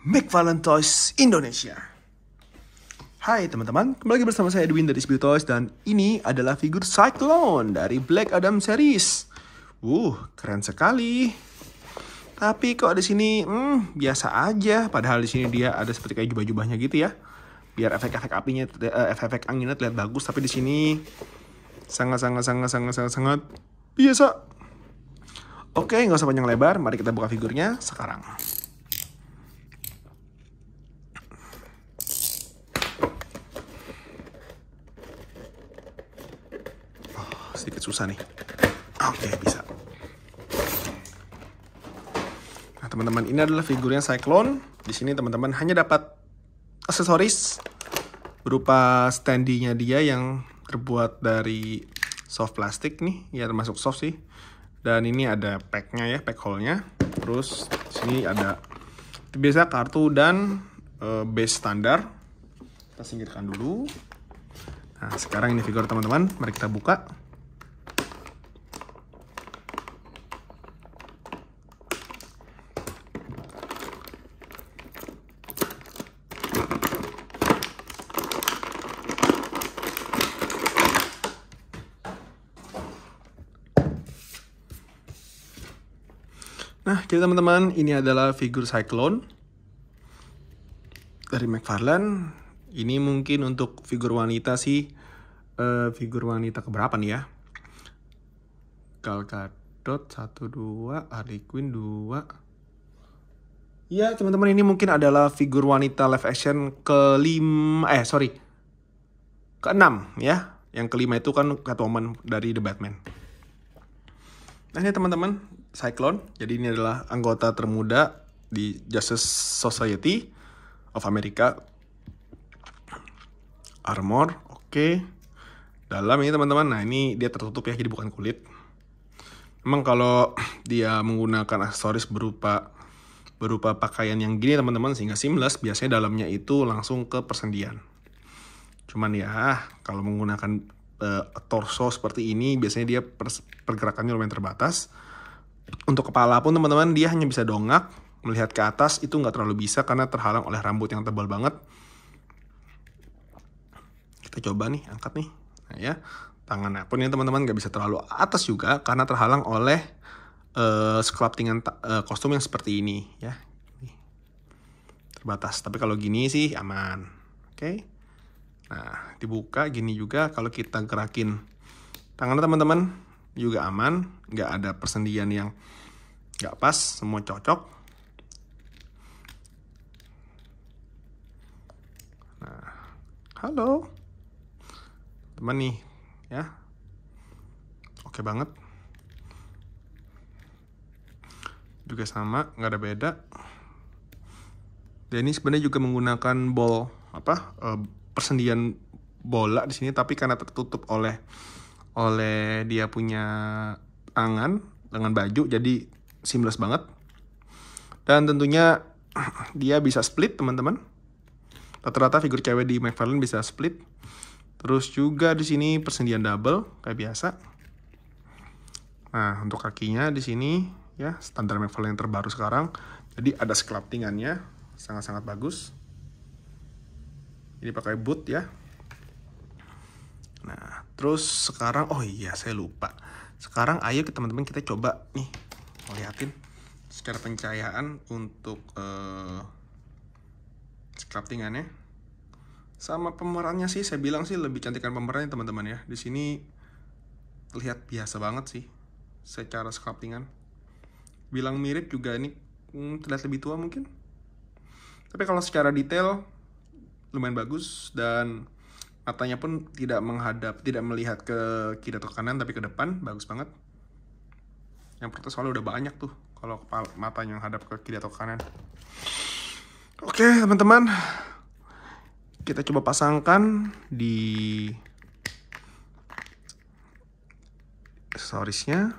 Make Toys Indonesia. Hai teman-teman, kembali bersama saya Edwin dari Spill Toys dan ini adalah figur Cyclone dari Black Adam series. Wuh, keren sekali. Tapi kok di sini hmm, biasa aja, padahal di sini dia ada seperti kayak jubah-jubahnya gitu ya. Biar efek-efek apinya eh, efek-efek anginnya terlihat bagus, tapi di sini sangat sangat-sangat sangat-sangat biasa. Oke, nggak usah panjang lebar, mari kita buka figurnya sekarang. agak susah nih oke okay, bisa nah teman-teman ini adalah figurnya Cyclone di sini teman-teman hanya dapat aksesoris berupa standinya dia yang terbuat dari soft plastik nih ya termasuk soft sih dan ini ada packnya ya pack hole-nya terus sini ada biasa kartu dan e, base standar kita singkirkan dulu nah sekarang ini figur teman-teman mari kita buka Nah, jadi teman-teman, ini adalah figur Cyclone dari McFarlane. Ini mungkin untuk figur wanita sih, uh, figur wanita keberapa nih ya? Gal Gadot 1, 2, Harley Quinn 2. Ya, teman-teman, ini mungkin adalah figur wanita live action kelima, eh sorry, keenam ya. Yang kelima itu kan Catwoman dari The Batman. Nah ini teman-teman, Cyclone. Jadi ini adalah anggota termuda di Justice Society of America. Armor, oke. Okay. Dalam ini teman-teman, nah ini dia tertutup ya, jadi bukan kulit. Memang kalau dia menggunakan aksesoris berupa berupa pakaian yang gini teman-teman sehingga seamless biasanya dalamnya itu langsung ke persendian. Cuman ya kalau menggunakan uh, torso seperti ini biasanya dia pergerakannya lumayan terbatas untuk kepala pun teman-teman dia hanya bisa dongak, melihat ke atas itu nggak terlalu bisa karena terhalang oleh rambut yang tebal banget. Kita coba nih, angkat nih. Nah, ya, tangannya pun ini ya, teman-teman nggak bisa terlalu atas juga karena terhalang oleh uh, eh, sculptingan uh, eh, kostum yang seperti ini ya. Terbatas. Tapi kalau gini sih aman. Oke. Okay? Nah, dibuka gini juga kalau kita gerakin tangannya teman-teman juga aman nggak ada persendian yang nggak pas semua cocok nah halo teman nih ya oke banget juga sama nggak ada beda dan ini sebenarnya juga menggunakan ball apa eh, persendian bola di sini tapi karena tertutup oleh oleh dia punya tangan dengan baju jadi seamless banget dan tentunya dia bisa split teman-teman rata-rata figur cewek di McFarlane bisa split terus juga di sini persendian double kayak biasa nah untuk kakinya di sini ya standar McFarlane terbaru sekarang jadi ada sklaptingannya sangat-sangat bagus ini pakai boot ya Nah, terus sekarang, oh iya saya lupa. Sekarang ayo ke teman-teman kita coba nih, liatin secara pencahayaan untuk uh, eh, sculptingannya. Sama pemerannya sih, saya bilang sih lebih cantikan pemerannya teman-teman ya. Di sini terlihat biasa banget sih secara sculptingan. Bilang mirip juga ini hmm, terlihat lebih tua mungkin. Tapi kalau secara detail lumayan bagus dan matanya pun tidak menghadap, tidak melihat ke kiri atau kanan tapi ke depan, bagus banget. Yang pertama soalnya udah banyak tuh kalau matanya menghadap ke kiri atau kanan. Oke, teman-teman. Kita coba pasangkan di storiesnya.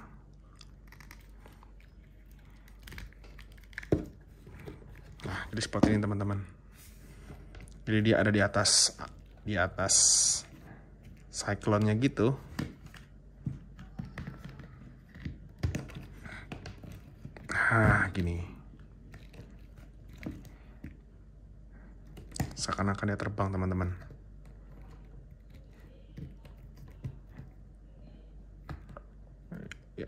Nah, jadi seperti ini teman-teman. Jadi dia ada di atas di atas cyclone-nya gitu Nah, gini seakan-akan dia terbang teman-teman ya.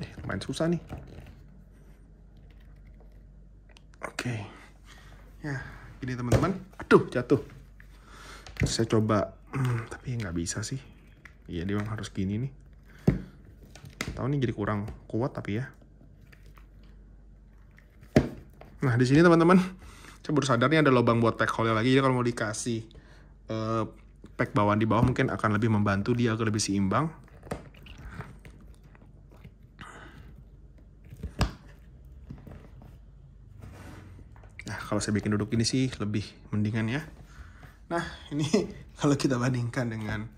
eh, lumayan susah nih ya gini teman-teman aduh jatuh saya coba hmm, tapi nggak bisa sih iya dia memang harus gini nih tahu nih jadi kurang kuat tapi ya nah di sini teman-teman saya baru sadar nih ada lubang buat pack hole lagi jadi kalau mau dikasih uh, pack bawaan di bawah mungkin akan lebih membantu dia agar lebih seimbang kalau saya bikin duduk ini sih lebih mendingan ya nah ini kalau kita bandingkan dengan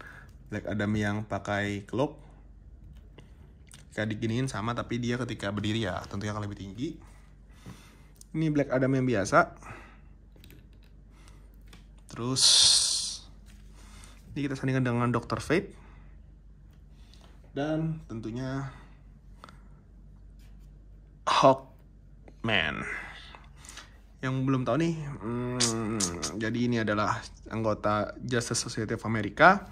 Black Adam yang pakai cloak kayak diginiin sama tapi dia ketika berdiri ya tentunya akan lebih tinggi ini Black Adam yang biasa terus ini kita sandingkan dengan Dr. Fate dan tentunya Hawkman yang belum tahu nih, hmm, jadi ini adalah anggota Justice Society of America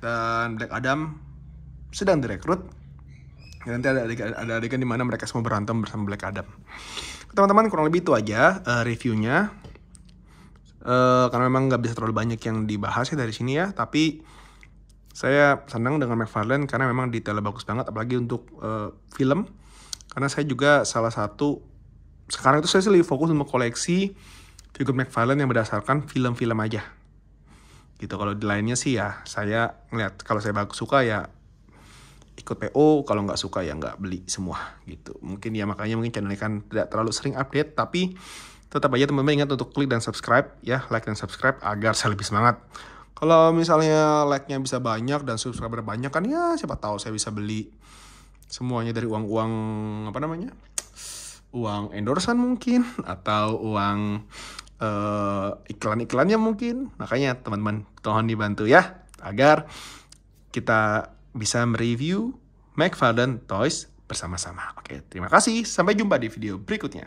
dan Black Adam sedang direkrut. nanti ada adegan, ada adegan di mana mereka semua berantem bersama Black Adam. Teman-teman kurang lebih itu aja uh, reviewnya. Uh, karena memang nggak bisa terlalu banyak yang dibahas ya dari sini ya, tapi saya senang dengan McFarlane karena memang detailnya bagus banget apalagi untuk uh, film karena saya juga salah satu sekarang itu saya sih lebih fokus sama koleksi figur McFarlane yang berdasarkan film-film aja gitu kalau di lainnya sih ya saya ngeliat kalau saya bagus suka ya ikut PO kalau nggak suka ya nggak beli semua gitu mungkin ya makanya mungkin channel ini kan tidak terlalu sering update tapi tetap aja teman-teman ingat untuk klik dan subscribe ya like dan subscribe agar saya lebih semangat kalau misalnya like-nya bisa banyak dan subscriber banyak kan ya siapa tahu saya bisa beli semuanya dari uang-uang apa namanya uang endorsan mungkin atau uang uh, iklan-iklannya mungkin. Makanya teman-teman tolong dibantu ya agar kita bisa mereview McFadden Toys bersama-sama. Oke, terima kasih. Sampai jumpa di video berikutnya.